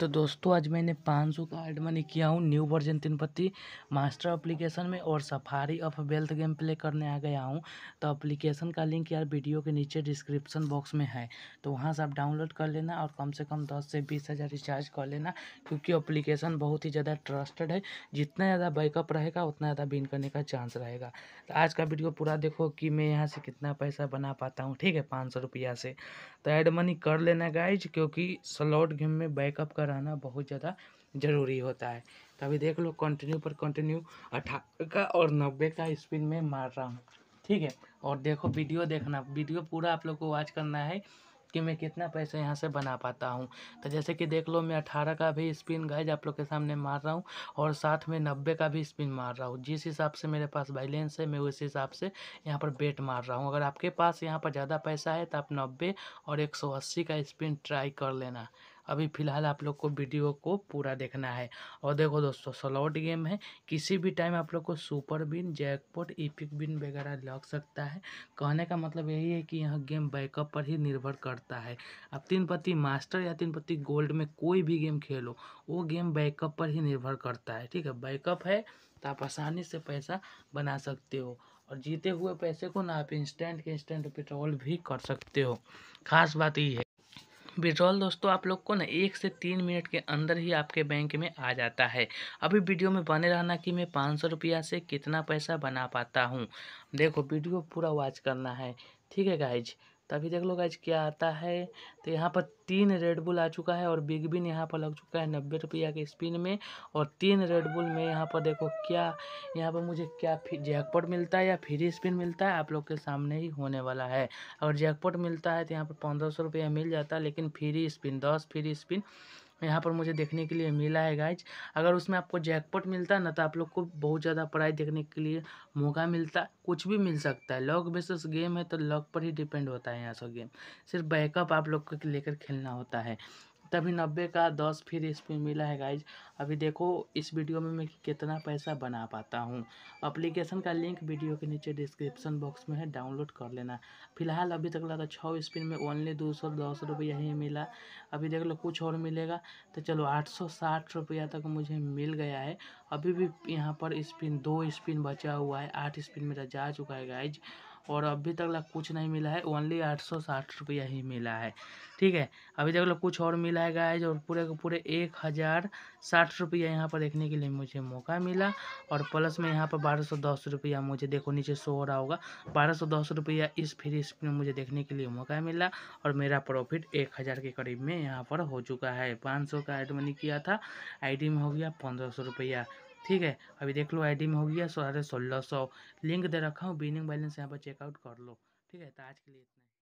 तो दोस्तों आज मैंने 500 का एड मनी किया हूँ new version Patti master application में और safari of wealth game play करने आ गया हूँ तो एप्लीकेशन का लिंक यार वीडियो के नीचे डिस्क्रिप्शन बॉक्स में है तो वहाँ से आप डाउनलोड कर लेना और कम से कम दस से बीस हज़ार रिचार्ज कर लेना क्योंकि अप्लीकेशन बहुत ही ज़्यादा ट्रस्टेड है जितना ज़्यादा बैकअप रहेगा उतना ज़्यादा बिन करने का चांस रहेगा तो आज का वीडियो पूरा देखो कि मैं यहाँ से कितना पैसा बना पाता हूँ ठीक है पाँच सौ रुपया से तो एड मनी कर लेना गाइज क्योंकि स्लॉट गेम में बैकअप कर रहना बहुत ज़्यादा ज़रूरी होता है तो अभी देख लो कंटिन्यू पर कंटिन्यू अठारह का और नब्बे का स्पिन में मार रहा हूँ ठीक है और देखो वीडियो देखना वीडियो पूरा आप लोग को वॉच करना है कि मैं कितना पैसा यहाँ से बना पाता हूँ तो जैसे कि देख लो मैं अठारह का भी स्पिन गाइज आप लोग के सामने मार रहा हूँ और साथ में नब्बे का भी स्पिन मार रहा हूँ जिस हिसाब से मेरे पास बैलेंस है मैं उस हिसाब से यहाँ पर बेट मार रहा हूँ अगर आपके पास यहाँ पर ज़्यादा पैसा है तो आप नब्बे और एक सौ अस्सी का स्पिन ट्राई कर लेना अभी फ़िलहाल आप लोग को वीडियो को पूरा देखना है और देखो दोस्तों स्लॉट गेम है किसी भी टाइम आप लोग को super win jackpot epic win वगैरह लग सकता है कहने का मतलब यही है कि यह गेम बैकअप पर ही निर्भर करता है अब तीन पत्ती मास्टर या तीन पत्ती गोल्ड में कोई भी गेम खेलो वो गेम बैकअप पर ही निर्भर करता है ठीक है बैकअप है तो आप आसानी से पैसा बना सकते हो और जीते हुए पैसे को ना आप इंस्टेंट के इंस्टेंट पेट्रोल भी कर सकते हो खास बात ये है विड्रॉल दोस्तों आप लोग को ना एक से तीन मिनट के अंदर ही आपके बैंक में आ जाता है अभी वीडियो में बने रहना कि मैं पाँच सौ रुपया से कितना पैसा बना पाता हूँ देखो वीडियो पूरा वॉच करना है ठीक है गाइज तभी देख लो गाइज क्या आता है तो यहाँ पर तीन रेडबुल आ चुका है और बिग बिन यहाँ पर लग चुका है नब्बे रुपया के स्पिन में और तीन रेडबुल में यहाँ पर देखो क्या यहाँ पर मुझे क्या जैकपॉट मिलता है या फ्री स्पिन मिलता है आप लोग के सामने ही होने वाला है अगर जैकपॉट मिलता है तो यहाँ पर पंद्रह सौ रुपया मिल जाता है लेकिन फ्री स्पिन दस फ्री स्पिन यहाँ पर मुझे देखने के लिए मिला है गाइज अगर उसमें आपको जैकपॉट मिलता ना तो आप लोग को बहुत ज़्यादा पढ़ाई देखने के लिए मौका मिलता कुछ भी मिल सकता है लॉक बेसिस गेम है तो लॉक पर ही डिपेंड होता है यहाँ सब गेम सिर्फ बैकअप आप लोग को लेकर खेलना होता है तभी नब्बे का दस फिर इस पर मिला है गाइज अभी देखो इस वीडियो में मैं कितना पैसा बना पाता हूँ अप्लीकेशन का लिंक वीडियो के नीचे डिस्क्रिप्शन बॉक्स में है डाउनलोड कर लेना फिलहाल अभी तक लगा छः स्पिन में ओनली दो सौ दस रुपया ही मिला अभी देख लो कुछ और मिलेगा तो चलो आठ सौ साठ रुपया तक मुझे मिल गया है अभी भी यहाँ पर स्पिन दो स्पिन बचा हुआ है आठ स्पिन मेरा जा चुका है गाइज और अभी तक लग कुछ नहीं मिला है ओनली आठ सौ साठ रुपया ही मिला है ठीक है अभी तक लग कुछ और मिला है गाइज और पूरे के पूरे एक हज़ार साठ रुपया यहाँ पर देखने के लिए मुझे मौका मिला और प्लस में यहाँ पर बारह सौ दस रुपया मुझे देखो नीचे सो हो रहा होगा बारह सौ दस रुपया इस फ्री स्पिन में मुझे देखने के लिए मौका मिला और मेरा प्रॉफिट एक हज़ार के करीब में यहाँ पर हो चुका है पाँच सौ का एड मनी किया था डी में हो गया पंद्रह सौ रुपया ठीक है अभी देख लो आईडी में हो गया साढ़े सोलह सौ लिंक दे रखा हूँ बिनिंग बैलेंस यहाँ पर चेकआउट कर लो ठीक है तो आज के लिए इतना